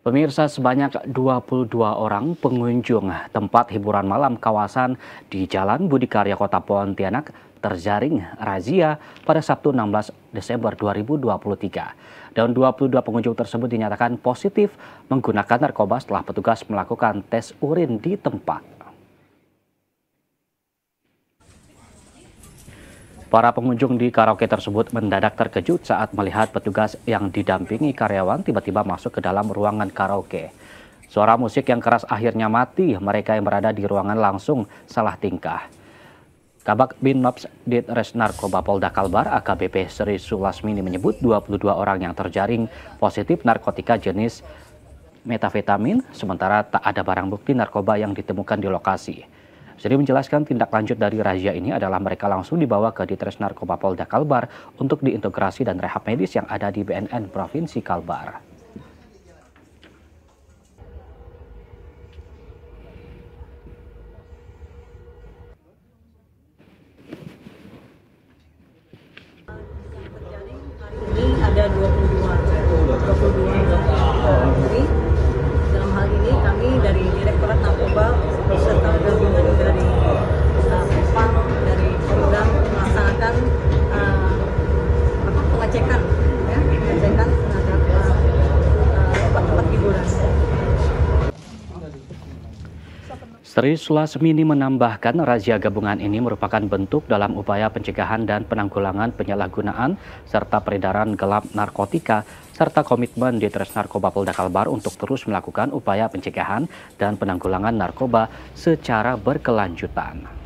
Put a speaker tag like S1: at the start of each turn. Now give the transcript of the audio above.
S1: Pemirsa sebanyak 22 orang pengunjung tempat hiburan malam kawasan di Jalan Budi Karya Kota Pontianak terjaring razia pada Sabtu 16 Desember 2023. Dan 22 pengunjung tersebut dinyatakan positif menggunakan narkoba setelah petugas melakukan tes urin di tempat. Para pengunjung di karaoke tersebut mendadak terkejut saat melihat petugas yang didampingi karyawan tiba-tiba masuk ke dalam ruangan karaoke. Suara musik yang keras akhirnya mati, mereka yang berada di ruangan langsung salah tingkah. Kabak Binops Ditres Narkoba Polda Kalbar AKBP Sri Sulasmini menyebut 22 orang yang terjaring positif narkotika jenis metafetamin sementara tak ada barang bukti narkoba yang ditemukan di lokasi. Sri menjelaskan tindak lanjut dari razia ini adalah mereka langsung dibawa ke Ditres Narkoba Polda Kalbar untuk diintegrasi dan rehab medis yang ada di BNN Provinsi Kalbar. ada 22 22 Sri Sulasmini menambahkan razia gabungan ini merupakan bentuk dalam upaya pencegahan dan penanggulangan penyalahgunaan serta peredaran gelap narkotika serta komitmen di Tres Narkoba Polda Kalbar untuk terus melakukan upaya pencegahan dan penanggulangan narkoba secara berkelanjutan.